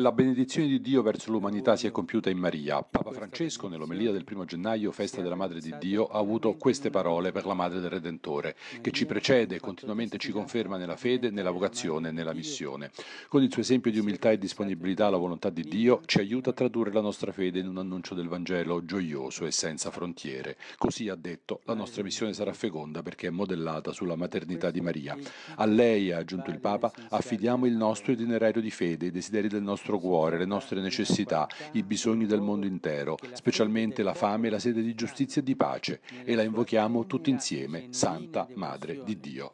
La benedizione di Dio verso l'umanità si è compiuta in Maria. Papa Francesco, nell'omelia del primo gennaio, festa della Madre di Dio, ha avuto queste parole per la Madre del Redentore, che ci precede e continuamente ci conferma nella fede, nella vocazione e nella missione. Con il suo esempio di umiltà e disponibilità alla volontà di Dio, ci aiuta a tradurre la nostra fede in un annuncio del Vangelo gioioso e senza frontiere. Così ha detto, la nostra missione sarà feconda perché è modellata sulla maternità di Maria. A lei, ha aggiunto il Papa, affidiamo il nostro itinerario di fede, i desideri del nostro nostro cuore, le nostre necessità, i bisogni del mondo intero, specialmente la fame e la sede di giustizia e di pace, e la invochiamo tutti insieme, Santa Madre di Dio.